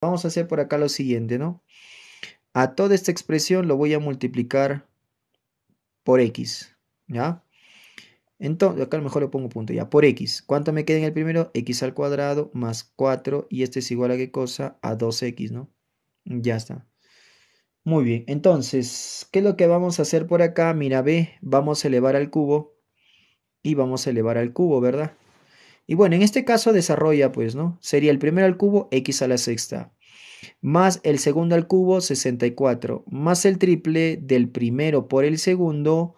Vamos a hacer por acá lo siguiente, ¿no? A toda esta expresión lo voy a multiplicar por x, ¿ya? Entonces, acá a lo mejor le pongo punto ya, por x. ¿Cuánto me queda en el primero? x al cuadrado más 4 y este es igual a qué cosa? A 2x, ¿no? Ya está. Muy bien, entonces, ¿qué es lo que vamos a hacer por acá? Mira, b, vamos a elevar al cubo y vamos a elevar al cubo, ¿verdad? Y bueno, en este caso desarrolla, pues, ¿no? Sería el primero al cubo, x a la sexta, más el segundo al cubo, 64, más el triple del primero por el segundo,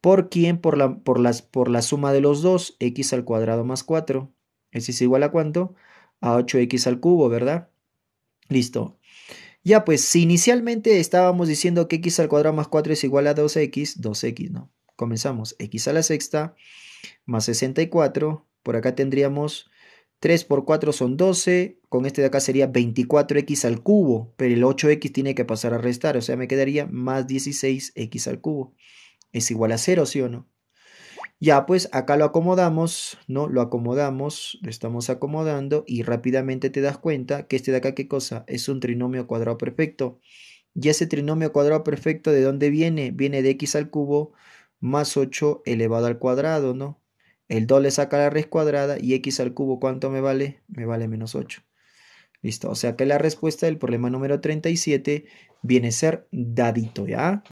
¿por quién? Por la, por las, por la suma de los dos, x al cuadrado más 4. ¿Eso es igual a cuánto? A 8x al cubo, ¿verdad? Listo. Ya pues, si inicialmente estábamos diciendo que x al cuadrado más 4 es igual a 2x, 2x, ¿no? Comenzamos, x a la sexta más 64 por acá tendríamos 3 por 4 son 12, con este de acá sería 24x al cubo, pero el 8x tiene que pasar a restar, o sea, me quedaría más 16x al cubo. Es igual a 0, ¿sí o no? Ya, pues acá lo acomodamos, ¿no? Lo acomodamos, lo estamos acomodando y rápidamente te das cuenta que este de acá, ¿qué cosa? Es un trinomio cuadrado perfecto. Y ese trinomio cuadrado perfecto, ¿de dónde viene? Viene de x al cubo más 8 elevado al cuadrado, ¿no? El 2 le saca la raíz cuadrada y x al cubo, ¿cuánto me vale? Me vale menos 8. Listo, o sea que la respuesta del problema número 37 viene a ser dadito, ¿ya?